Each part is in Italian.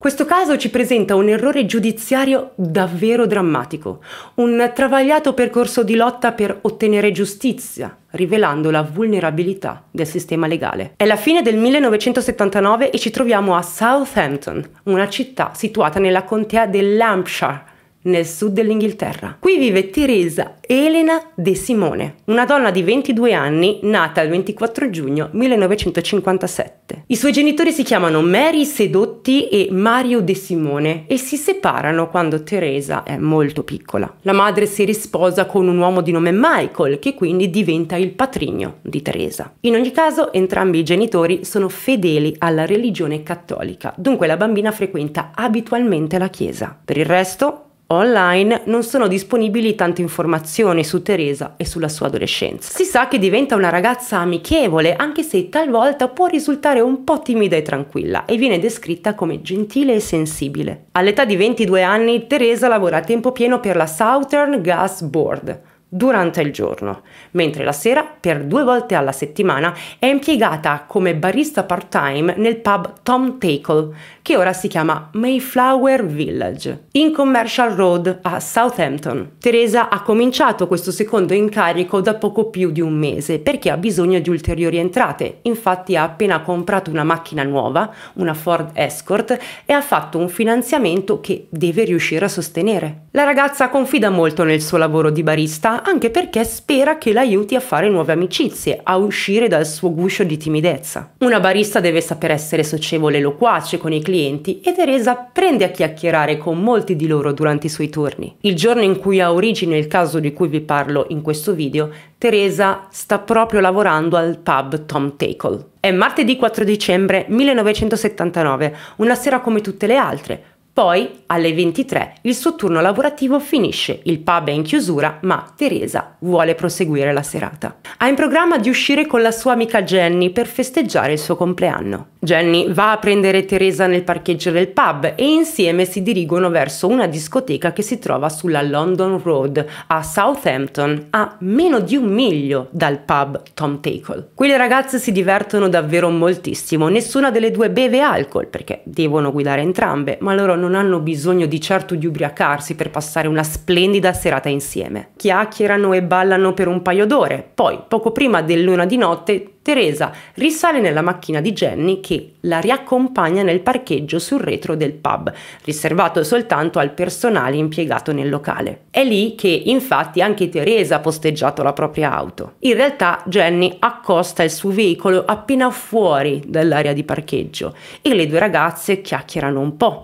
Questo caso ci presenta un errore giudiziario davvero drammatico, un travagliato percorso di lotta per ottenere giustizia, rivelando la vulnerabilità del sistema legale. È la fine del 1979 e ci troviamo a Southampton, una città situata nella contea del Hampshire, nel sud dell'Inghilterra. Qui vive Teresa Elena De Simone, una donna di 22 anni nata il 24 giugno 1957. I suoi genitori si chiamano Mary Sedotti e Mario De Simone e si separano quando Teresa è molto piccola. La madre si risposa con un uomo di nome Michael che quindi diventa il patrigno di Teresa. In ogni caso entrambi i genitori sono fedeli alla religione cattolica, dunque la bambina frequenta abitualmente la chiesa. Per il resto Online non sono disponibili tante informazioni su Teresa e sulla sua adolescenza. Si sa che diventa una ragazza amichevole, anche se talvolta può risultare un po' timida e tranquilla, e viene descritta come gentile e sensibile. All'età di 22 anni Teresa lavora a tempo pieno per la Southern Gas Board, durante il giorno, mentre la sera, per due volte alla settimana, è impiegata come barista part-time nel pub Tom Tackle, che ora si chiama Mayflower Village, in Commercial Road a Southampton. Teresa ha cominciato questo secondo incarico da poco più di un mese perché ha bisogno di ulteriori entrate. Infatti ha appena comprato una macchina nuova, una Ford Escort, e ha fatto un finanziamento che deve riuscire a sostenere. La ragazza confida molto nel suo lavoro di barista anche perché spera che l'aiuti a fare nuove amicizie, a uscire dal suo guscio di timidezza. Una barista deve saper essere socievole e loquace con i clienti clienti e Teresa prende a chiacchierare con molti di loro durante i suoi turni. Il giorno in cui ha origine il caso di cui vi parlo in questo video, Teresa sta proprio lavorando al pub Tom Tackle. È martedì 4 dicembre 1979, una sera come tutte le altre. Poi, alle 23, il suo turno lavorativo finisce, il pub è in chiusura, ma Teresa vuole proseguire la serata. Ha in programma di uscire con la sua amica Jenny per festeggiare il suo compleanno. Jenny va a prendere Teresa nel parcheggio del pub e insieme si dirigono verso una discoteca che si trova sulla London Road a Southampton, a meno di un miglio dal pub Tom Tackle. Qui le ragazze si divertono davvero moltissimo, nessuna delle due beve alcol perché devono guidare entrambe, ma loro non non hanno bisogno di certo di ubriacarsi per passare una splendida serata insieme. Chiacchierano e ballano per un paio d'ore, poi, poco prima dell'una di notte, Teresa risale nella macchina di Jenny che la riaccompagna nel parcheggio sul retro del pub, riservato soltanto al personale impiegato nel locale. È lì che infatti anche Teresa ha posteggiato la propria auto. In realtà Jenny accosta il suo veicolo appena fuori dall'area di parcheggio e le due ragazze chiacchierano un po'.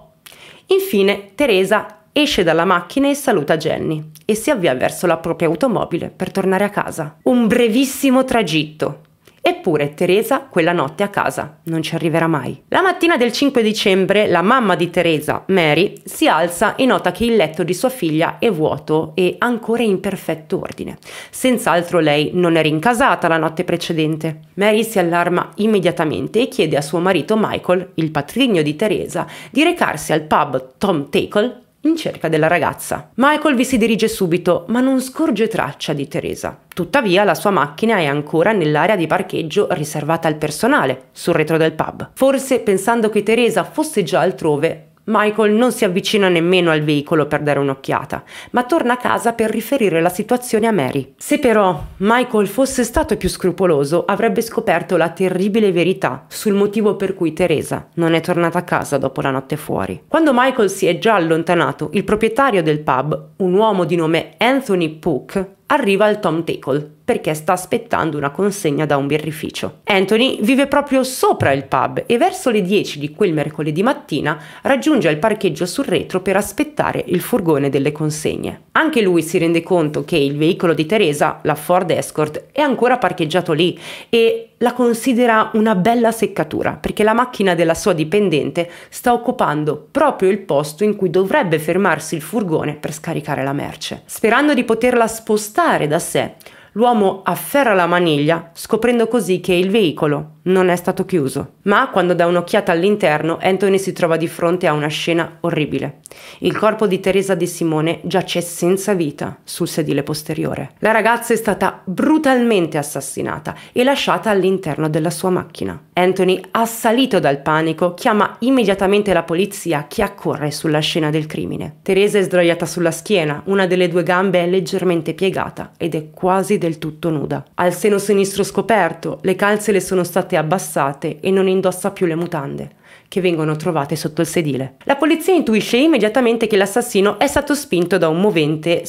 Infine, Teresa esce dalla macchina e saluta Jenny e si avvia verso la propria automobile per tornare a casa. Un brevissimo tragitto, Eppure Teresa quella notte a casa non ci arriverà mai. La mattina del 5 dicembre la mamma di Teresa, Mary, si alza e nota che il letto di sua figlia è vuoto e ancora in perfetto ordine. Senz'altro lei non era incasata la notte precedente. Mary si allarma immediatamente e chiede a suo marito Michael, il patrigno di Teresa, di recarsi al pub Tom Tackle in cerca della ragazza. Michael vi si dirige subito, ma non scorge traccia di Teresa. Tuttavia la sua macchina è ancora nell'area di parcheggio riservata al personale, sul retro del pub. Forse pensando che Teresa fosse già altrove, Michael non si avvicina nemmeno al veicolo per dare un'occhiata, ma torna a casa per riferire la situazione a Mary. Se però Michael fosse stato più scrupoloso, avrebbe scoperto la terribile verità sul motivo per cui Teresa non è tornata a casa dopo la notte fuori. Quando Michael si è già allontanato, il proprietario del pub, un uomo di nome Anthony Pook, arriva il Tom Tackle perché sta aspettando una consegna da un birrificio. Anthony vive proprio sopra il pub e verso le 10 di quel mercoledì mattina raggiunge il parcheggio sul retro per aspettare il furgone delle consegne. Anche lui si rende conto che il veicolo di Teresa, la Ford Escort, è ancora parcheggiato lì e la considera una bella seccatura perché la macchina della sua dipendente sta occupando proprio il posto in cui dovrebbe fermarsi il furgone per scaricare la merce. Sperando di poterla spostare portare da sé. L'uomo afferra la maniglia, scoprendo così che il veicolo, non è stato chiuso. Ma quando dà un'occhiata all'interno, Anthony si trova di fronte a una scena orribile. Il corpo di Teresa di Simone giace senza vita sul sedile posteriore. La ragazza è stata brutalmente assassinata e lasciata all'interno della sua macchina. Anthony, assalito dal panico, chiama immediatamente la polizia che accorre sulla scena del crimine. Teresa è sdraiata sulla schiena, una delle due gambe è leggermente piegata ed è quasi del tutto nuda. Al seno sinistro scoperto, le calze le sono state state abbassate e non indossa più le mutande, che vengono trovate sotto il sedile. La polizia intuisce immediatamente che l'assassino è stato spinto da un movente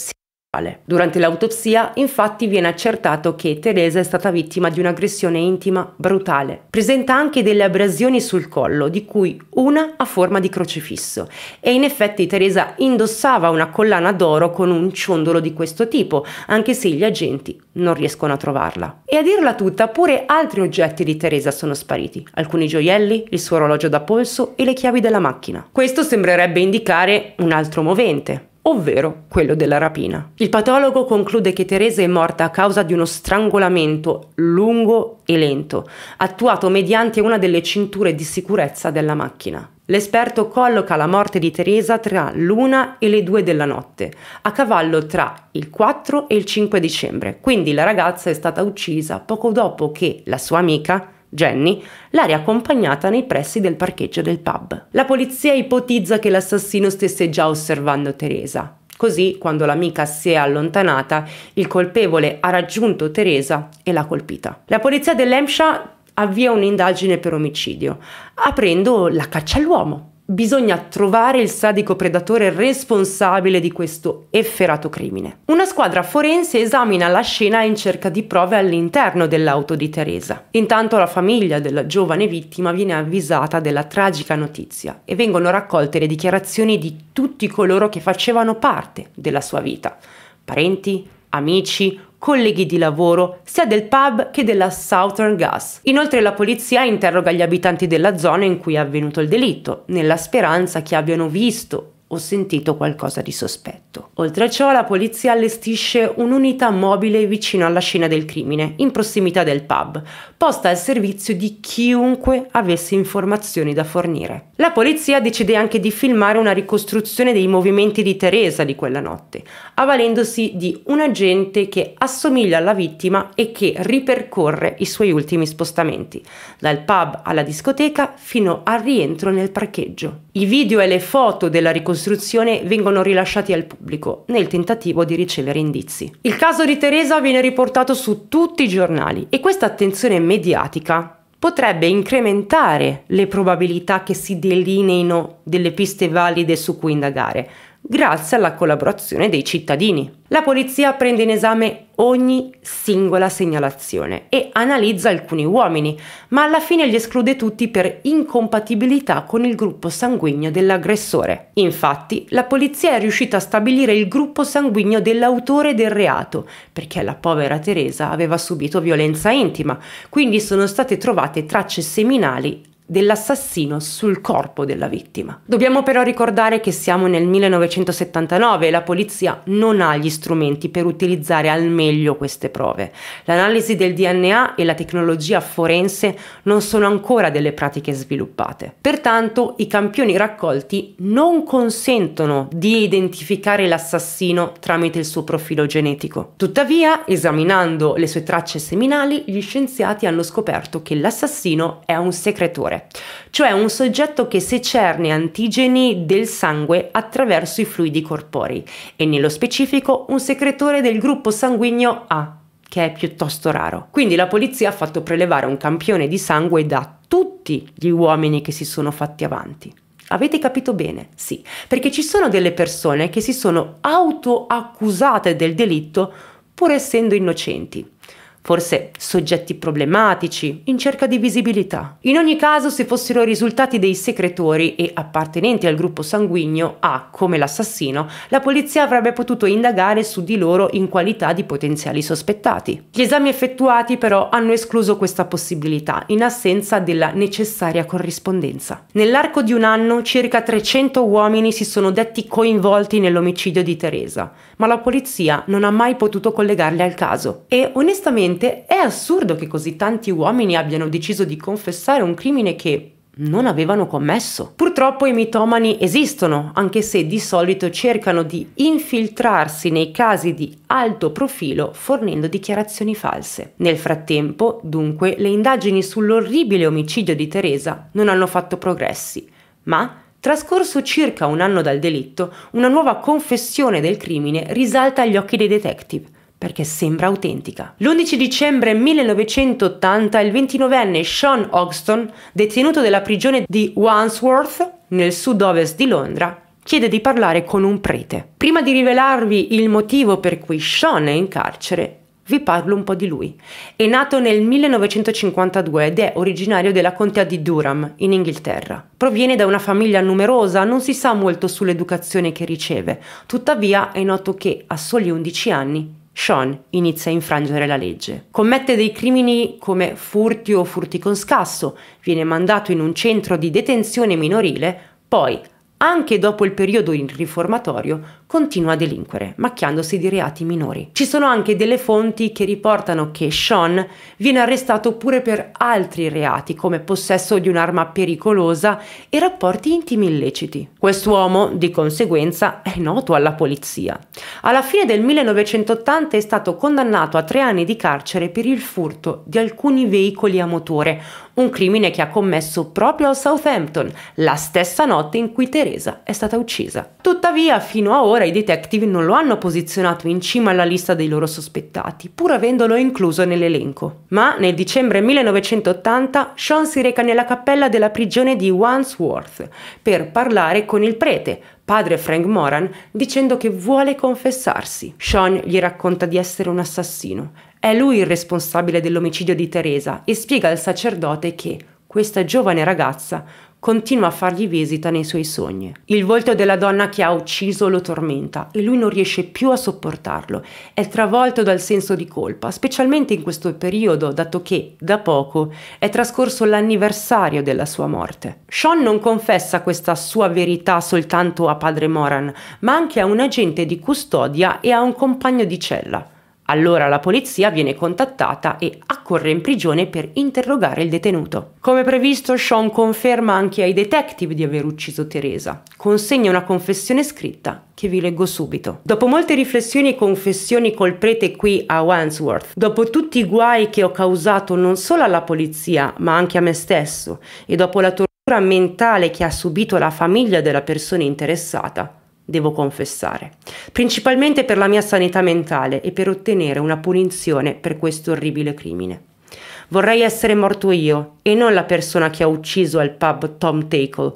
Durante l'autopsia, infatti, viene accertato che Teresa è stata vittima di un'aggressione intima brutale. Presenta anche delle abrasioni sul collo, di cui una a forma di crocifisso. E in effetti Teresa indossava una collana d'oro con un ciondolo di questo tipo, anche se gli agenti non riescono a trovarla. E a dirla tutta, pure altri oggetti di Teresa sono spariti. Alcuni gioielli, il suo orologio da polso e le chiavi della macchina. Questo sembrerebbe indicare un altro movente ovvero quello della rapina. Il patologo conclude che Teresa è morta a causa di uno strangolamento lungo e lento, attuato mediante una delle cinture di sicurezza della macchina. L'esperto colloca la morte di Teresa tra l'una e le due della notte, a cavallo tra il 4 e il 5 dicembre, quindi la ragazza è stata uccisa poco dopo che la sua amica Jenny, l'ha riaccompagnata nei pressi del parcheggio del pub. La polizia ipotizza che l'assassino stesse già osservando Teresa. Così, quando l'amica si è allontanata, il colpevole ha raggiunto Teresa e l'ha colpita. La polizia dell'Emsha avvia un'indagine per omicidio, aprendo la caccia all'uomo. Bisogna trovare il sadico predatore responsabile di questo efferato crimine. Una squadra forense esamina la scena in cerca di prove all'interno dell'auto di Teresa. Intanto la famiglia della giovane vittima viene avvisata della tragica notizia e vengono raccolte le dichiarazioni di tutti coloro che facevano parte della sua vita, parenti, amici, colleghi di lavoro, sia del pub che della Southern Gas. Inoltre la polizia interroga gli abitanti della zona in cui è avvenuto il delitto, nella speranza che abbiano visto ho sentito qualcosa di sospetto. Oltre a ciò la polizia allestisce un'unità mobile vicino alla scena del crimine, in prossimità del pub, posta al servizio di chiunque avesse informazioni da fornire. La polizia decide anche di filmare una ricostruzione dei movimenti di Teresa di quella notte, avvalendosi di un agente che assomiglia alla vittima e che ripercorre i suoi ultimi spostamenti, dal pub alla discoteca fino al rientro nel parcheggio. I video e le foto della ricostruzione dell'istruzione vengono rilasciati al pubblico nel tentativo di ricevere indizi. Il caso di Teresa viene riportato su tutti i giornali e questa attenzione mediatica potrebbe incrementare le probabilità che si delineino delle piste valide su cui indagare, grazie alla collaborazione dei cittadini. La polizia prende in esame ogni singola segnalazione e analizza alcuni uomini, ma alla fine li esclude tutti per incompatibilità con il gruppo sanguigno dell'aggressore. Infatti, la polizia è riuscita a stabilire il gruppo sanguigno dell'autore del reato, perché la povera Teresa aveva subito violenza intima, quindi sono state trovate tracce seminali dell'assassino sul corpo della vittima. Dobbiamo però ricordare che siamo nel 1979 e la polizia non ha gli strumenti per utilizzare al meglio queste prove. L'analisi del DNA e la tecnologia forense non sono ancora delle pratiche sviluppate. Pertanto i campioni raccolti non consentono di identificare l'assassino tramite il suo profilo genetico. Tuttavia, esaminando le sue tracce seminali, gli scienziati hanno scoperto che l'assassino è un secretore tumore, cioè un soggetto che secerne antigeni del sangue attraverso i fluidi corporei e nello specifico un secretore del gruppo sanguigno A, che è piuttosto raro. Quindi la polizia ha fatto prelevare un campione di sangue da tutti gli uomini che si sono fatti avanti. Avete capito bene? Sì, perché ci sono delle persone che si sono autoaccusate del delitto pur essendo innocenti forse soggetti problematici, in cerca di visibilità. In ogni caso, se fossero risultati dei secretori e appartenenti al gruppo sanguigno A come l'assassino, la polizia avrebbe potuto indagare su di loro in qualità di potenziali sospettati. Gli esami effettuati però hanno escluso questa possibilità in assenza della necessaria corrispondenza. Nell'arco di un anno circa 300 uomini si sono detti coinvolti nell'omicidio di Teresa, ma la polizia non ha mai potuto collegarle al caso. E onestamente è assurdo che così tanti uomini abbiano deciso di confessare un crimine che non avevano commesso. Purtroppo i mitomani esistono, anche se di solito cercano di infiltrarsi nei casi di alto profilo fornendo dichiarazioni false. Nel frattempo, dunque, le indagini sull'orribile omicidio di Teresa non hanno fatto progressi, ma Trascorso circa un anno dal delitto, una nuova confessione del crimine risalta agli occhi dei detective perché sembra autentica. L'11 dicembre 1980 il 29enne Sean Hogston, detenuto della prigione di Wandsworth, nel sud-ovest di Londra, chiede di parlare con un prete. Prima di rivelarvi il motivo per cui Sean è in carcere, vi parlo un po' di lui. È nato nel 1952 ed è originario della contea di Durham, in Inghilterra. Proviene da una famiglia numerosa, non si sa molto sull'educazione che riceve, tuttavia è noto che a soli 11 anni Sean inizia a infrangere la legge. Commette dei crimini come furti o furti con scasso, viene mandato in un centro di detenzione minorile, poi anche dopo il periodo riformatorio, continua a delinquere, macchiandosi di reati minori. Ci sono anche delle fonti che riportano che Sean viene arrestato pure per altri reati come possesso di un'arma pericolosa e rapporti intimi illeciti. Quest'uomo, di conseguenza, è noto alla polizia. Alla fine del 1980 è stato condannato a tre anni di carcere per il furto di alcuni veicoli a motore, un crimine che ha commesso proprio a Southampton, la stessa notte in cui Teresa è stata uccisa. Tuttavia, fino a ora i detective non lo hanno posizionato in cima alla lista dei loro sospettati, pur avendolo incluso nell'elenco. Ma nel dicembre 1980 Sean si reca nella cappella della prigione di Wandsworth per parlare con il prete, padre Frank Moran, dicendo che vuole confessarsi. Sean gli racconta di essere un assassino è lui il responsabile dell'omicidio di Teresa e spiega al sacerdote che questa giovane ragazza continua a fargli visita nei suoi sogni. Il volto della donna che ha ucciso lo tormenta e lui non riesce più a sopportarlo. È travolto dal senso di colpa, specialmente in questo periodo, dato che, da poco, è trascorso l'anniversario della sua morte. Sean non confessa questa sua verità soltanto a padre Moran, ma anche a un agente di custodia e a un compagno di cella. Allora la polizia viene contattata e accorre in prigione per interrogare il detenuto. Come previsto, Sean conferma anche ai detective di aver ucciso Teresa. Consegna una confessione scritta che vi leggo subito. Dopo molte riflessioni e confessioni col prete qui a Wandsworth, dopo tutti i guai che ho causato non solo alla polizia, ma anche a me stesso, e dopo la tortura mentale che ha subito la famiglia della persona interessata, devo confessare, principalmente per la mia sanità mentale e per ottenere una punizione per questo orribile crimine. Vorrei essere morto io e non la persona che ha ucciso al pub Tom Tackle.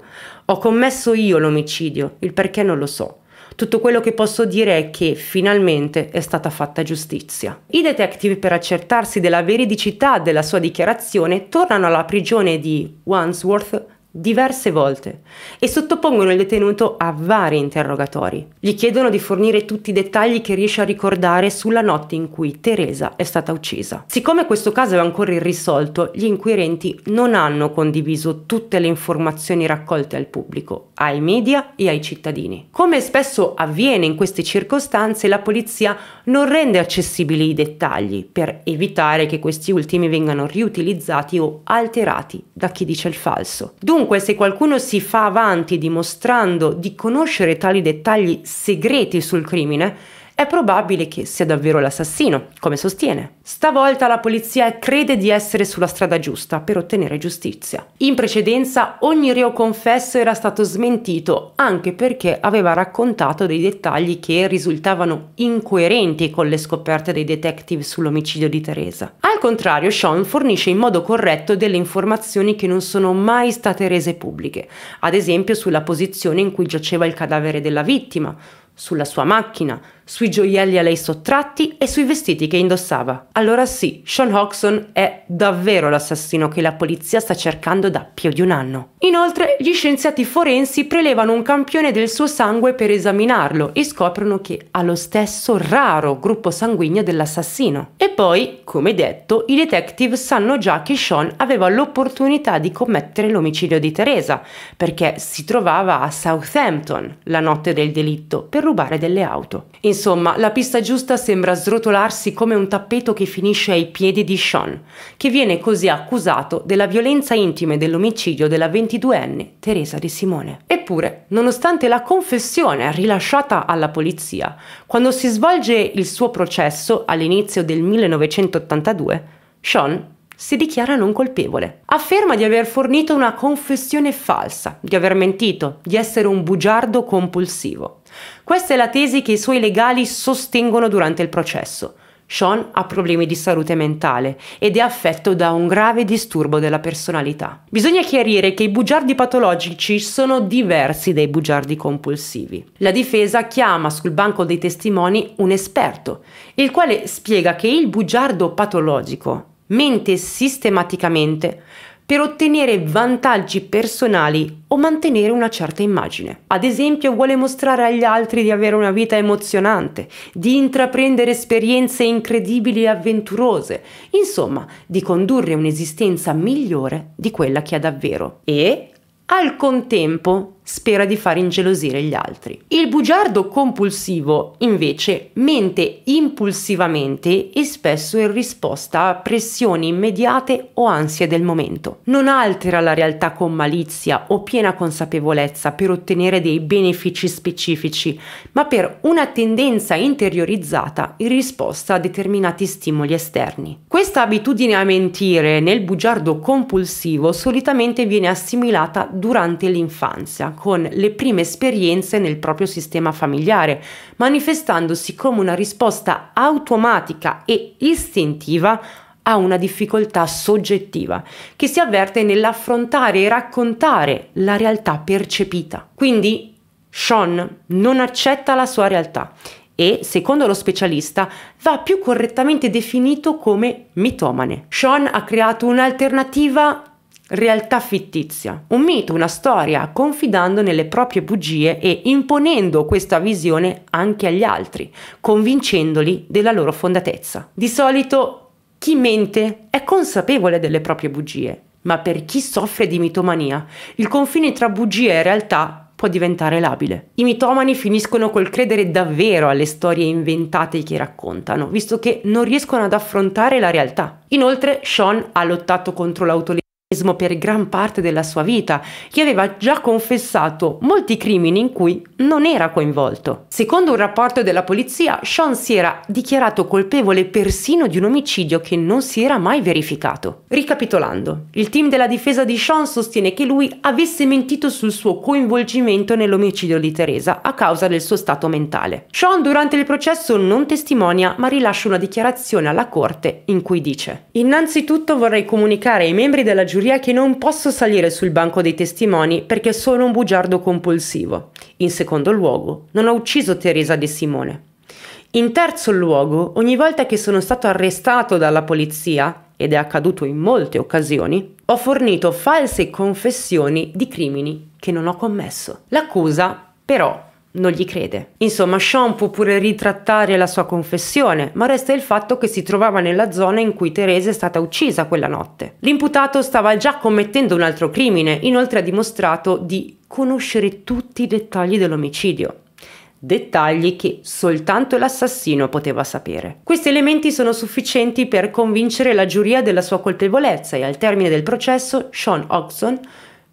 Ho commesso io l'omicidio, il perché non lo so. Tutto quello che posso dire è che finalmente è stata fatta giustizia. I detective, per accertarsi della veridicità della sua dichiarazione, tornano alla prigione di Wandsworth diverse volte e sottopongono il detenuto a vari interrogatori. Gli chiedono di fornire tutti i dettagli che riesce a ricordare sulla notte in cui Teresa è stata uccisa. Siccome questo caso è ancora irrisolto, gli inquirenti non hanno condiviso tutte le informazioni raccolte al pubblico, ai media e ai cittadini. Come spesso avviene in queste circostanze, la polizia non rende accessibili i dettagli per evitare che questi ultimi vengano riutilizzati o alterati da chi dice il falso. Dunque, Comunque, se qualcuno si fa avanti dimostrando di conoscere tali dettagli segreti sul crimine, è probabile che sia davvero l'assassino, come sostiene. Stavolta la polizia crede di essere sulla strada giusta per ottenere giustizia. In precedenza ogni reo confesso era stato smentito anche perché aveva raccontato dei dettagli che risultavano incoerenti con le scoperte dei detective sull'omicidio di Teresa. Al contrario, Sean fornisce in modo corretto delle informazioni che non sono mai state rese pubbliche, ad esempio sulla posizione in cui giaceva il cadavere della vittima, sulla sua macchina, sui gioielli a lei sottratti e sui vestiti che indossava. Allora sì, Sean Hodgson è davvero l'assassino che la polizia sta cercando da più di un anno. Inoltre, gli scienziati forensi prelevano un campione del suo sangue per esaminarlo e scoprono che ha lo stesso raro gruppo sanguigno dell'assassino. E poi, come detto, i detective sanno già che Sean aveva l'opportunità di commettere l'omicidio di Teresa, perché si trovava a Southampton la notte del delitto per rubare delle auto. Insomma, Insomma, la pista giusta sembra srotolarsi come un tappeto che finisce ai piedi di Sean, che viene così accusato della violenza intima e dell'omicidio della 22enne Teresa De Simone. Eppure, nonostante la confessione rilasciata alla polizia, quando si svolge il suo processo all'inizio del 1982, Sean si dichiara non colpevole. Afferma di aver fornito una confessione falsa, di aver mentito, di essere un bugiardo compulsivo. Questa è la tesi che i suoi legali sostengono durante il processo. Sean ha problemi di salute mentale ed è affetto da un grave disturbo della personalità. Bisogna chiarire che i bugiardi patologici sono diversi dai bugiardi compulsivi. La difesa chiama sul banco dei testimoni un esperto, il quale spiega che il bugiardo patologico mente sistematicamente per ottenere vantaggi personali o mantenere una certa immagine. Ad esempio vuole mostrare agli altri di avere una vita emozionante, di intraprendere esperienze incredibili e avventurose, insomma di condurre un'esistenza migliore di quella che ha davvero. E al contempo spera di far ingelosire gli altri. Il bugiardo compulsivo, invece, mente impulsivamente e spesso in risposta a pressioni immediate o ansie del momento. Non altera la realtà con malizia o piena consapevolezza per ottenere dei benefici specifici, ma per una tendenza interiorizzata in risposta a determinati stimoli esterni. Questa abitudine a mentire nel bugiardo compulsivo solitamente viene assimilata durante l'infanzia con le prime esperienze nel proprio sistema familiare, manifestandosi come una risposta automatica e istintiva a una difficoltà soggettiva che si avverte nell'affrontare e raccontare la realtà percepita. Quindi Sean non accetta la sua realtà e, secondo lo specialista, va più correttamente definito come mitomane. Sean ha creato un'alternativa realtà fittizia, un mito, una storia, confidando nelle proprie bugie e imponendo questa visione anche agli altri, convincendoli della loro fondatezza. Di solito chi mente è consapevole delle proprie bugie, ma per chi soffre di mitomania, il confine tra bugie e realtà può diventare labile. I mitomani finiscono col credere davvero alle storie inventate che raccontano, visto che non riescono ad affrontare la realtà. Inoltre, Sean ha lottato contro l'autolesionismo per gran parte della sua vita, che aveva già confessato molti crimini in cui non era coinvolto. Secondo un rapporto della polizia, Sean si era dichiarato colpevole persino di un omicidio che non si era mai verificato. Ricapitolando, il team della difesa di Sean sostiene che lui avesse mentito sul suo coinvolgimento nell'omicidio di Teresa a causa del suo stato mentale. Sean durante il processo non testimonia ma rilascia una dichiarazione alla corte in cui dice Innanzitutto vorrei comunicare ai membri della giuria giuria che non posso salire sul banco dei testimoni perché sono un bugiardo compulsivo. In secondo luogo, non ho ucciso Teresa De Simone. In terzo luogo, ogni volta che sono stato arrestato dalla polizia, ed è accaduto in molte occasioni, ho fornito false confessioni di crimini che non ho commesso. L'accusa, però, non gli crede. Insomma, Sean può pure ritrattare la sua confessione, ma resta il fatto che si trovava nella zona in cui Teresa è stata uccisa quella notte. L'imputato stava già commettendo un altro crimine, inoltre ha dimostrato di conoscere tutti i dettagli dell'omicidio dettagli che soltanto l'assassino poteva sapere. Questi elementi sono sufficienti per convincere la giuria della sua colpevolezza e al termine del processo Sean Oxon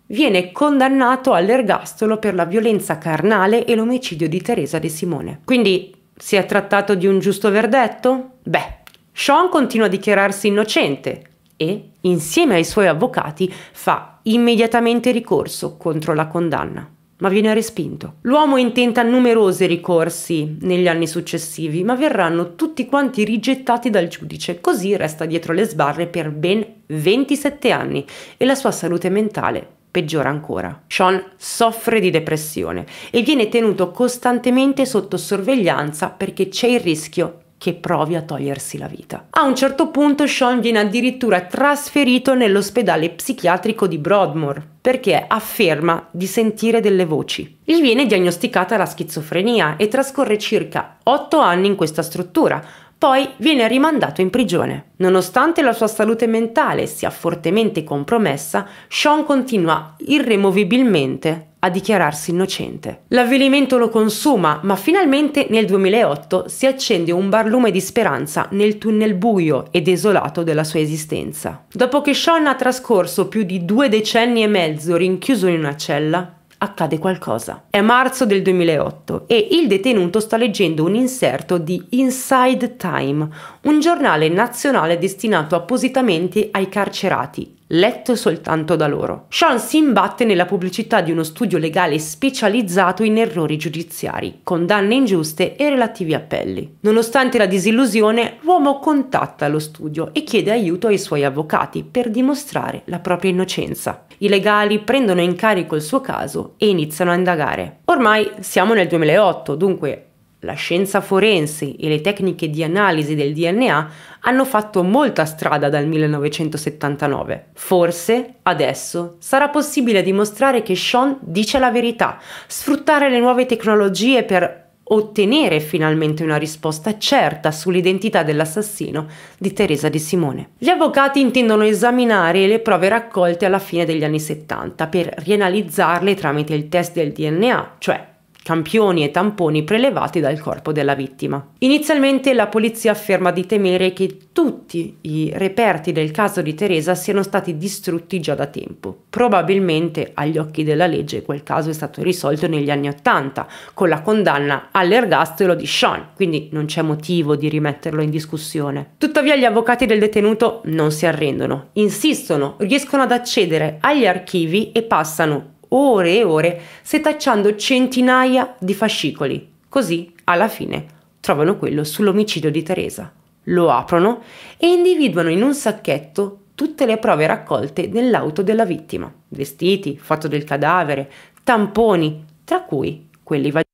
viene condannato all'ergastolo per la violenza carnale e l'omicidio di Teresa De Simone. Quindi si è trattato di un giusto verdetto? Beh, Sean continua a dichiararsi innocente e, insieme ai suoi avvocati, fa immediatamente ricorso contro la condanna ma viene respinto. L'uomo intenta numerosi ricorsi negli anni successivi, ma verranno tutti quanti rigettati dal giudice, così resta dietro le sbarre per ben 27 anni e la sua salute mentale Peggiora ancora. Sean soffre di depressione e viene tenuto costantemente sotto sorveglianza perché c'è il rischio che provi a togliersi la vita. A un certo punto Sean viene addirittura trasferito nell'ospedale psichiatrico di Broadmoor perché afferma di sentire delle voci. Gli viene diagnosticata la schizofrenia e trascorre circa 8 anni in questa struttura, poi viene rimandato in prigione. Nonostante la sua salute mentale sia fortemente compromessa, Sean continua irremovibilmente a dichiararsi innocente. L'avvilimento lo consuma, ma finalmente nel 2008 si accende un barlume di speranza nel tunnel buio e desolato della sua esistenza. Dopo che Sean ha trascorso più di due decenni e mezzo rinchiuso in una cella, accade qualcosa. È marzo del 2008 e il detenuto sta leggendo un inserto di Inside Time, un giornale nazionale destinato appositamente ai carcerati letto soltanto da loro. Sean si imbatte nella pubblicità di uno studio legale specializzato in errori giudiziari, condanne ingiuste e relativi appelli. Nonostante la disillusione, l'uomo contatta lo studio e chiede aiuto ai suoi avvocati per dimostrare la propria innocenza. I legali prendono in carico il suo caso e iniziano a indagare. Ormai siamo nel 2008, dunque la scienza forense e le tecniche di analisi del DNA hanno fatto molta strada dal 1979. Forse adesso sarà possibile dimostrare che Sean dice la verità, sfruttare le nuove tecnologie per ottenere finalmente una risposta certa sull'identità dell'assassino di Teresa Di Simone. Gli avvocati intendono esaminare le prove raccolte alla fine degli anni 70 per rianalizzarle tramite il test del DNA, cioè campioni e tamponi prelevati dal corpo della vittima. Inizialmente la polizia afferma di temere che tutti i reperti del caso di Teresa siano stati distrutti già da tempo. Probabilmente agli occhi della legge quel caso è stato risolto negli anni Ottanta con la condanna all'ergastolo di Sean, quindi non c'è motivo di rimetterlo in discussione. Tuttavia gli avvocati del detenuto non si arrendono, insistono, riescono ad accedere agli archivi e passano ore e ore setacciando centinaia di fascicoli. Così, alla fine, trovano quello sull'omicidio di Teresa. Lo aprono e individuano in un sacchetto tutte le prove raccolte nell'auto della vittima, vestiti, foto del cadavere, tamponi, tra cui quelli vaginali.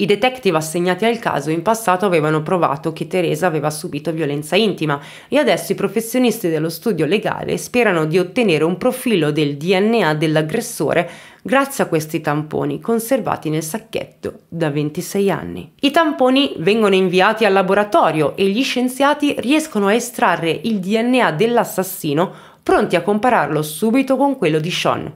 I detective assegnati al caso in passato avevano provato che Teresa aveva subito violenza intima e adesso i professionisti dello studio legale sperano di ottenere un profilo del DNA dell'aggressore grazie a questi tamponi conservati nel sacchetto da 26 anni. I tamponi vengono inviati al laboratorio e gli scienziati riescono a estrarre il DNA dell'assassino pronti a compararlo subito con quello di Sean.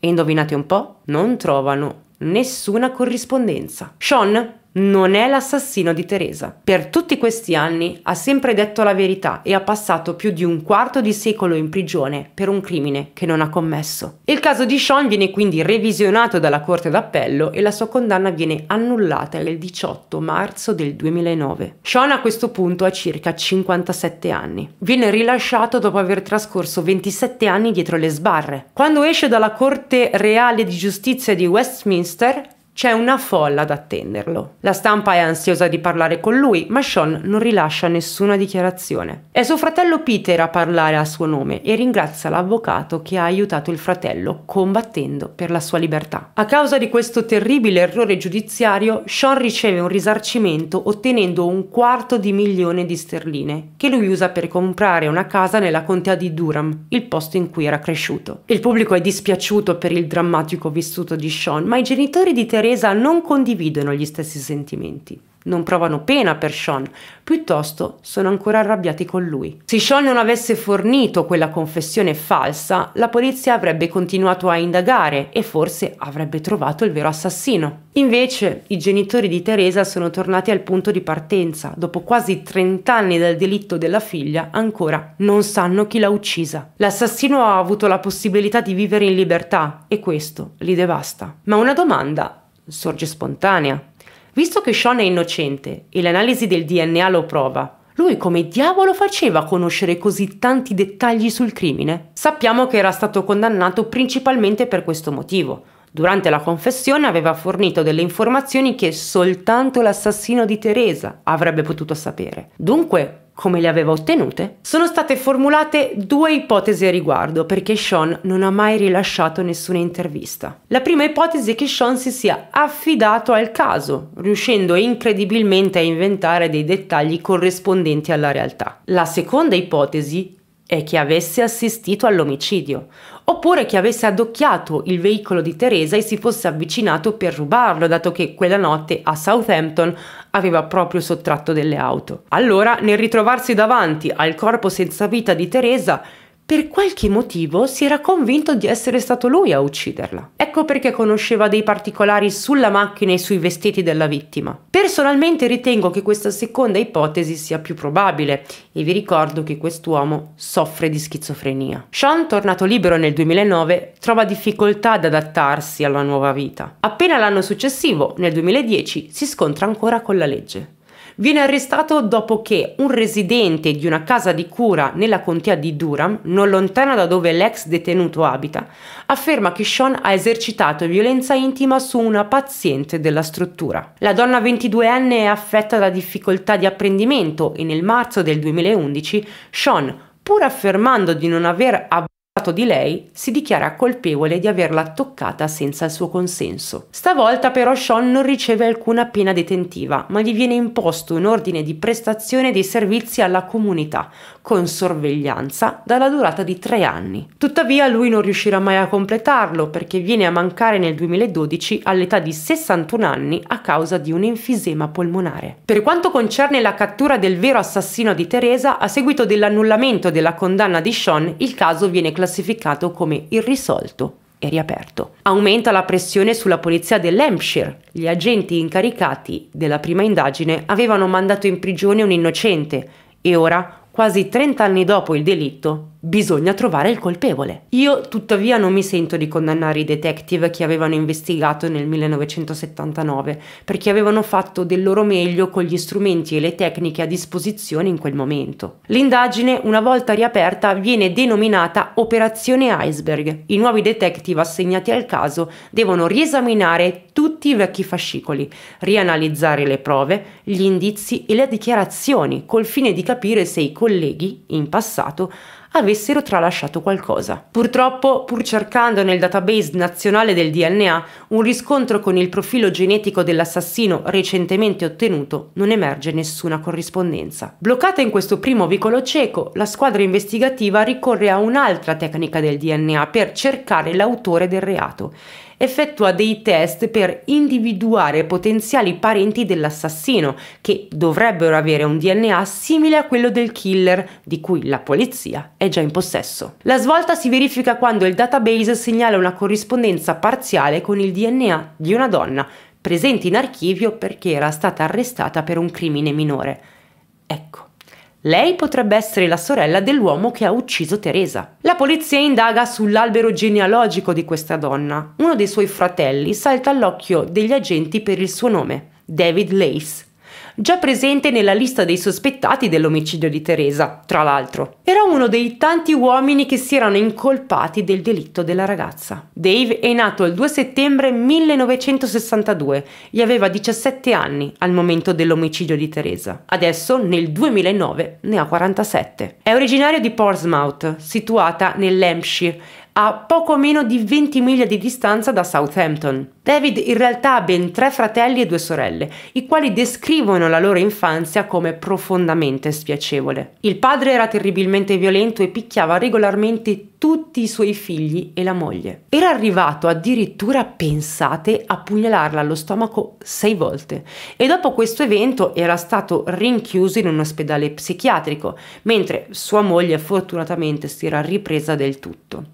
E indovinate un po', non trovano nessuna corrispondenza. Sean non è l'assassino di Teresa. Per tutti questi anni ha sempre detto la verità e ha passato più di un quarto di secolo in prigione per un crimine che non ha commesso. Il caso di Sean viene quindi revisionato dalla Corte d'Appello e la sua condanna viene annullata il 18 marzo del 2009. Sean a questo punto ha circa 57 anni. Viene rilasciato dopo aver trascorso 27 anni dietro le sbarre. Quando esce dalla Corte Reale di Giustizia di Westminster c'è una folla ad attenderlo. La stampa è ansiosa di parlare con lui, ma Sean non rilascia nessuna dichiarazione. È suo fratello Peter a parlare a suo nome e ringrazia l'avvocato che ha aiutato il fratello combattendo per la sua libertà. A causa di questo terribile errore giudiziario, Sean riceve un risarcimento ottenendo un quarto di milione di sterline, che lui usa per comprare una casa nella contea di Durham, il posto in cui era cresciuto. Il pubblico è dispiaciuto per il drammatico vissuto di Sean, ma i genitori di Teresa presa non condividono gli stessi sentimenti. Non provano pena per Sean, piuttosto sono ancora arrabbiati con lui. Se Sean non avesse fornito quella confessione falsa, la polizia avrebbe continuato a indagare e forse avrebbe trovato il vero assassino. Invece, i genitori di Teresa sono tornati al punto di partenza. Dopo quasi 30 anni dal delitto della figlia, ancora non sanno chi l'ha uccisa. L'assassino ha avuto la possibilità di vivere in libertà e questo li devasta. Ma una domanda sorge spontanea. Visto che Sean è innocente e l'analisi del DNA lo prova, lui come diavolo faceva a conoscere così tanti dettagli sul crimine? Sappiamo che era stato condannato principalmente per questo motivo. Durante la confessione aveva fornito delle informazioni che soltanto l'assassino di Teresa avrebbe potuto sapere. Dunque, come le aveva ottenute, sono state formulate due ipotesi a riguardo perché Sean non ha mai rilasciato nessuna intervista. La prima ipotesi è che Sean si sia affidato al caso, riuscendo incredibilmente a inventare dei dettagli corrispondenti alla realtà. La seconda ipotesi è che avesse assistito all'omicidio, oppure che avesse adocchiato il veicolo di Teresa e si fosse avvicinato per rubarlo, dato che quella notte a Southampton aveva proprio sottratto delle auto. Allora, nel ritrovarsi davanti al corpo senza vita di Teresa, per qualche motivo si era convinto di essere stato lui a ucciderla. Ecco perché conosceva dei particolari sulla macchina e sui vestiti della vittima. Personalmente ritengo che questa seconda ipotesi sia più probabile e vi ricordo che quest'uomo soffre di schizofrenia. Sean, tornato libero nel 2009, trova difficoltà ad adattarsi alla nuova vita. Appena l'anno successivo, nel 2010, si scontra ancora con la legge viene arrestato dopo che un residente di una casa di cura nella contea di Durham, non lontana da dove l'ex detenuto abita, afferma che Sean ha esercitato violenza intima su una paziente della struttura. La donna 22enne è affetta da difficoltà di apprendimento e nel marzo del 2011 Sean, pur affermando di non aver abbandonato di lei, si dichiara colpevole di averla toccata senza il suo consenso. Stavolta però Sean non riceve alcuna pena detentiva, ma gli viene imposto un ordine di prestazione dei servizi alla comunità, con sorveglianza, dalla durata di tre anni. Tuttavia lui non riuscirà mai a completarlo perché viene a mancare nel 2012 all'età di 61 anni a causa di un enfisema polmonare. Per quanto concerne la cattura del vero assassino di Teresa, a seguito dell'annullamento della condanna di Sean, il caso viene classificato classificato come irrisolto e riaperto. Aumenta la pressione sulla polizia dell'Hampshire. Gli agenti incaricati della prima indagine avevano mandato in prigione un innocente e ora, quasi 30 anni dopo il delitto, Bisogna trovare il colpevole. Io tuttavia non mi sento di condannare i detective che avevano investigato nel 1979, perché avevano fatto del loro meglio con gli strumenti e le tecniche a disposizione in quel momento. L'indagine, una volta riaperta, viene denominata Operazione Iceberg. I nuovi detective assegnati al caso devono riesaminare tutti i vecchi fascicoli, rianalizzare le prove, gli indizi e le dichiarazioni, col fine di capire se i colleghi, in passato, avessero tralasciato qualcosa. Purtroppo, pur cercando nel database nazionale del DNA un riscontro con il profilo genetico dell'assassino recentemente ottenuto, non emerge nessuna corrispondenza. Bloccata in questo primo vicolo cieco, la squadra investigativa ricorre a un'altra tecnica del DNA per cercare l'autore del reato effettua dei test per individuare potenziali parenti dell'assassino, che dovrebbero avere un DNA simile a quello del killer, di cui la polizia è già in possesso. La svolta si verifica quando il database segnala una corrispondenza parziale con il DNA di una donna, presente in archivio perché era stata arrestata per un crimine minore. Ecco, lei potrebbe essere la sorella dell'uomo che ha ucciso Teresa. La polizia indaga sull'albero genealogico di questa donna. Uno dei suoi fratelli salta all'occhio degli agenti per il suo nome, David Lace, già presente nella lista dei sospettati dell'omicidio di Teresa, tra l'altro. Era uno dei tanti uomini che si erano incolpati del delitto della ragazza. Dave è nato il 2 settembre 1962 e aveva 17 anni al momento dell'omicidio di Teresa. Adesso, nel 2009, ne ha 47. È originario di Portsmouth, situata nell'Hampshire, a poco meno di 20 miglia di distanza da Southampton. David in realtà ha ben tre fratelli e due sorelle, i quali descrivono la loro infanzia come profondamente spiacevole. Il padre era terribilmente violento e picchiava regolarmente tutti i suoi figli e la moglie. Era arrivato addirittura, pensate, a pugnalarla allo stomaco sei volte e dopo questo evento era stato rinchiuso in un ospedale psichiatrico, mentre sua moglie fortunatamente si era ripresa del tutto.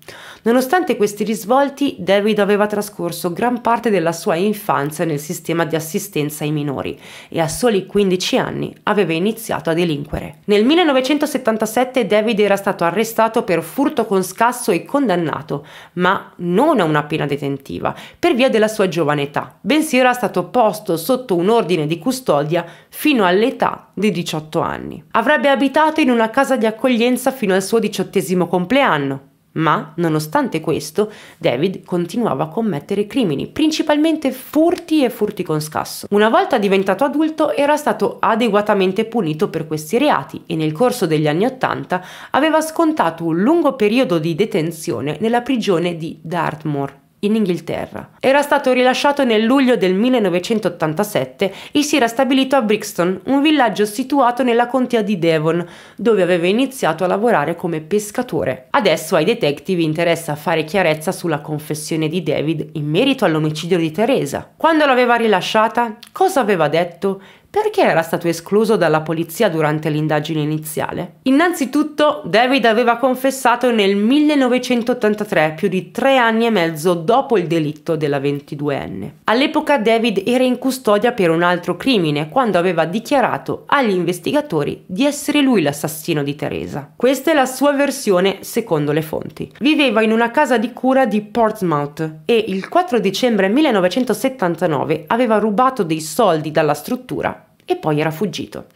Nonostante questi risvolti, David aveva trascorso gran parte della sua infanzia nel sistema di assistenza ai minori e a soli 15 anni aveva iniziato a delinquere. Nel 1977 David era stato arrestato per furto con scasso e condannato, ma non a una pena detentiva, per via della sua giovane età, bensì era stato posto sotto un ordine di custodia fino all'età di 18 anni. Avrebbe abitato in una casa di accoglienza fino al suo diciottesimo compleanno, ma, nonostante questo, David continuava a commettere crimini, principalmente furti e furti con scasso. Una volta diventato adulto era stato adeguatamente punito per questi reati e nel corso degli anni Ottanta aveva scontato un lungo periodo di detenzione nella prigione di Dartmoor in Inghilterra. Era stato rilasciato nel luglio del 1987 e si era stabilito a Brixton, un villaggio situato nella contea di Devon, dove aveva iniziato a lavorare come pescatore. Adesso ai detective interessa fare chiarezza sulla confessione di David in merito all'omicidio di Teresa. Quando l'aveva rilasciata, cosa aveva detto? perché era stato escluso dalla polizia durante l'indagine iniziale? Innanzitutto, David aveva confessato nel 1983, più di tre anni e mezzo dopo il delitto della 22enne. All'epoca David era in custodia per un altro crimine, quando aveva dichiarato agli investigatori di essere lui l'assassino di Teresa. Questa è la sua versione secondo le fonti. Viveva in una casa di cura di Portsmouth e il 4 dicembre 1979 aveva rubato dei soldi dalla struttura e poi era fuggito.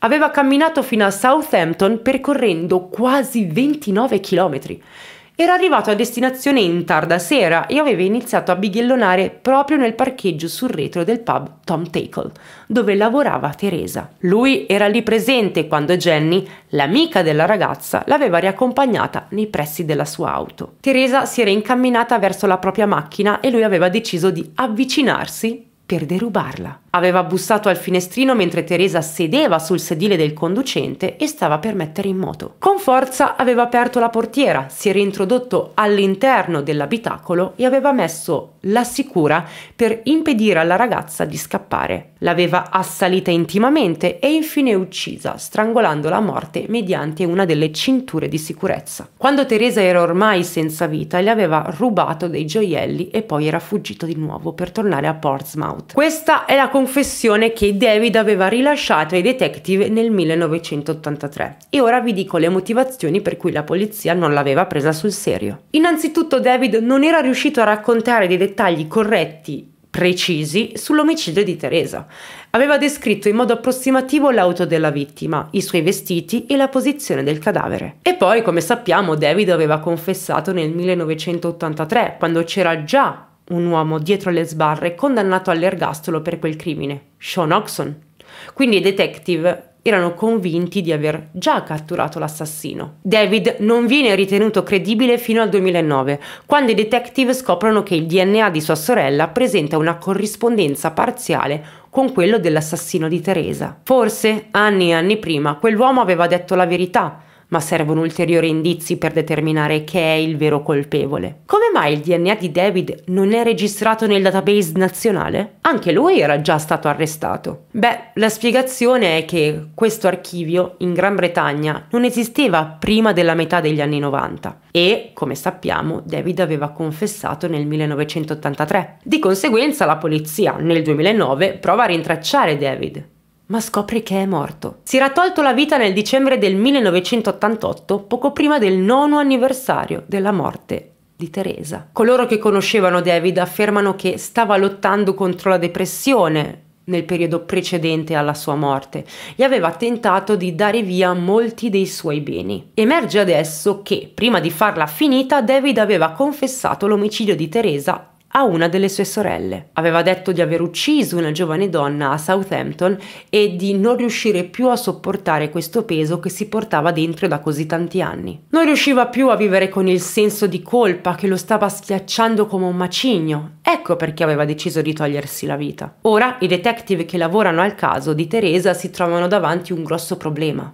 Aveva camminato fino a Southampton percorrendo quasi 29 km. Era arrivato a destinazione in tarda sera e aveva iniziato a bighellonare proprio nel parcheggio sul retro del pub Tom Tackle, dove lavorava Teresa. Lui era lì presente quando Jenny, l'amica della ragazza, l'aveva riaccompagnata nei pressi della sua auto. Teresa si era incamminata verso la propria macchina e lui aveva deciso di avvicinarsi per derubarla. Aveva bussato al finestrino mentre Teresa sedeva sul sedile del conducente e stava per mettere in moto. Con forza aveva aperto la portiera, si era introdotto all'interno dell'abitacolo e aveva messo la sicura per impedire alla ragazza di scappare. L'aveva assalita intimamente e infine uccisa, strangolandola a morte mediante una delle cinture di sicurezza. Quando Teresa era ormai senza vita, le aveva rubato dei gioielli e poi era fuggito di nuovo per tornare a Portsmouth. Questa è la conclusione confessione che David aveva rilasciato ai detective nel 1983 e ora vi dico le motivazioni per cui la polizia non l'aveva presa sul serio. Innanzitutto David non era riuscito a raccontare dei dettagli corretti precisi sull'omicidio di Teresa. Aveva descritto in modo approssimativo l'auto della vittima, i suoi vestiti e la posizione del cadavere. E poi, come sappiamo, David aveva confessato nel 1983, quando c'era già un uomo dietro le sbarre condannato all'ergastolo per quel crimine, Sean Oxon. Quindi i detective erano convinti di aver già catturato l'assassino. David non viene ritenuto credibile fino al 2009, quando i detective scoprono che il DNA di sua sorella presenta una corrispondenza parziale con quello dell'assassino di Teresa. Forse, anni e anni prima, quell'uomo aveva detto la verità ma servono ulteriori indizi per determinare chi è il vero colpevole. Come mai il DNA di David non è registrato nel database nazionale? Anche lui era già stato arrestato. Beh, la spiegazione è che questo archivio in Gran Bretagna non esisteva prima della metà degli anni 90 e, come sappiamo, David aveva confessato nel 1983. Di conseguenza la polizia nel 2009 prova a rintracciare David ma scopre che è morto. Si era tolto la vita nel dicembre del 1988, poco prima del nono anniversario della morte di Teresa. Coloro che conoscevano David affermano che stava lottando contro la depressione nel periodo precedente alla sua morte e aveva tentato di dare via molti dei suoi beni. Emerge adesso che, prima di farla finita, David aveva confessato l'omicidio di Teresa a una delle sue sorelle. Aveva detto di aver ucciso una giovane donna a Southampton e di non riuscire più a sopportare questo peso che si portava dentro da così tanti anni. Non riusciva più a vivere con il senso di colpa che lo stava schiacciando come un macigno. Ecco perché aveva deciso di togliersi la vita. Ora i detective che lavorano al caso di Teresa si trovano davanti un grosso problema.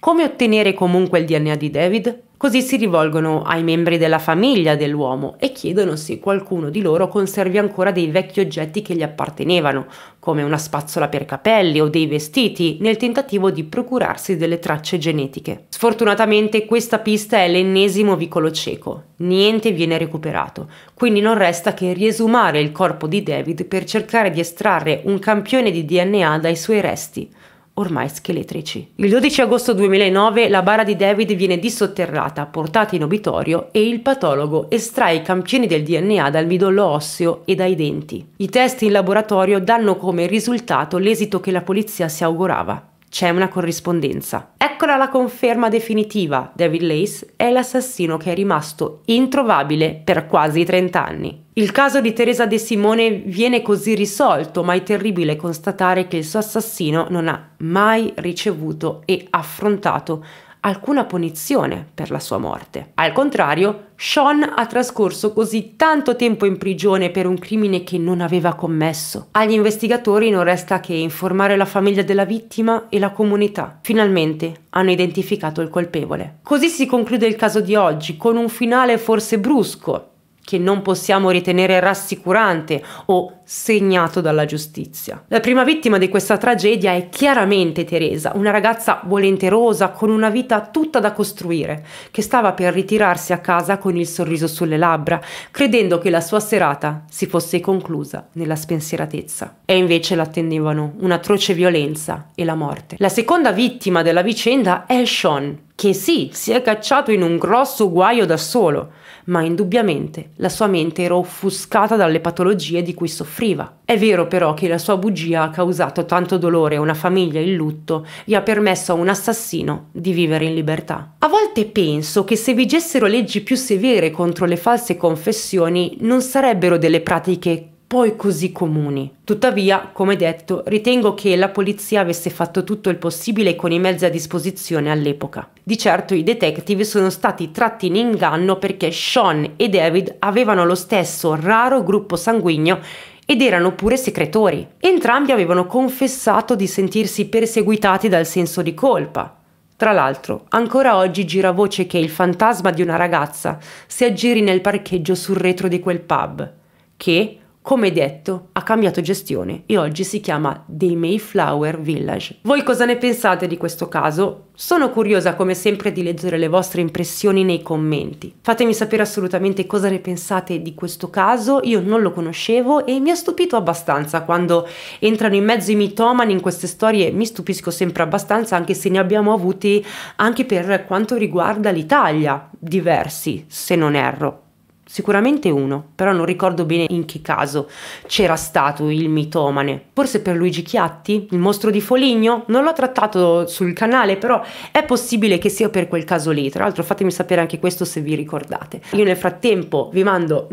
Come ottenere comunque il DNA di David? Così si rivolgono ai membri della famiglia dell'uomo e chiedono se qualcuno di loro conservi ancora dei vecchi oggetti che gli appartenevano, come una spazzola per capelli o dei vestiti, nel tentativo di procurarsi delle tracce genetiche. Sfortunatamente questa pista è l'ennesimo vicolo cieco, niente viene recuperato, quindi non resta che riesumare il corpo di David per cercare di estrarre un campione di DNA dai suoi resti ormai scheletrici. Il 12 agosto 2009 la bara di David viene dissotterrata, portata in obitorio e il patologo estrae i campioni del DNA dal midollo osseo e dai denti. I test in laboratorio danno come risultato l'esito che la polizia si augurava. C'è una corrispondenza. Eccola la conferma definitiva. David Lace è l'assassino che è rimasto introvabile per quasi 30 anni. Il caso di Teresa De Simone viene così risolto, ma è terribile constatare che il suo assassino non ha mai ricevuto e affrontato alcuna punizione per la sua morte. Al contrario, Sean ha trascorso così tanto tempo in prigione per un crimine che non aveva commesso. Agli investigatori non resta che informare la famiglia della vittima e la comunità. Finalmente hanno identificato il colpevole. Così si conclude il caso di oggi, con un finale forse brusco, che non possiamo ritenere rassicurante o segnato dalla giustizia. La prima vittima di questa tragedia è chiaramente Teresa, una ragazza volenterosa con una vita tutta da costruire, che stava per ritirarsi a casa con il sorriso sulle labbra, credendo che la sua serata si fosse conclusa nella spensieratezza. E invece l'attendevano un'atroce violenza e la morte. La seconda vittima della vicenda è Sean, che sì, si è cacciato in un grosso guaio da solo, ma indubbiamente la sua mente era offuscata dalle patologie di cui soffriva. È vero però che la sua bugia ha causato tanto dolore a una famiglia in lutto e ha permesso a un assassino di vivere in libertà. A volte penso che se vigessero leggi più severe contro le false confessioni non sarebbero delle pratiche poi così comuni. Tuttavia, come detto, ritengo che la polizia avesse fatto tutto il possibile con i mezzi a disposizione all'epoca. Di certo i detective sono stati tratti in inganno perché Sean e David avevano lo stesso raro gruppo sanguigno ed erano pure secretori. Entrambi avevano confessato di sentirsi perseguitati dal senso di colpa. Tra l'altro, ancora oggi gira voce che il fantasma di una ragazza si aggiri nel parcheggio sul retro di quel pub, che, come detto, ha cambiato gestione e oggi si chiama The Mayflower Village. Voi cosa ne pensate di questo caso? Sono curiosa come sempre di leggere le vostre impressioni nei commenti. Fatemi sapere assolutamente cosa ne pensate di questo caso, io non lo conoscevo e mi ha stupito abbastanza quando entrano in mezzo i mitomani in queste storie, mi stupisco sempre abbastanza anche se ne abbiamo avuti anche per quanto riguarda l'Italia, diversi se non erro sicuramente uno, però non ricordo bene in che caso c'era stato il mitomane. Forse per Luigi Chiatti, il mostro di Foligno? Non l'ho trattato sul canale, però è possibile che sia per quel caso lì. Tra l'altro fatemi sapere anche questo se vi ricordate. Io nel frattempo vi mando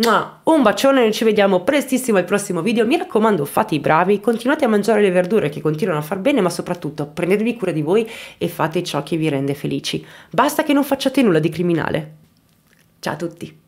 un bacione, noi ci vediamo prestissimo al prossimo video. Mi raccomando, fate i bravi, continuate a mangiare le verdure che continuano a far bene, ma soprattutto prendetevi cura di voi e fate ciò che vi rende felici. Basta che non facciate nulla di criminale. Ciao a tutti!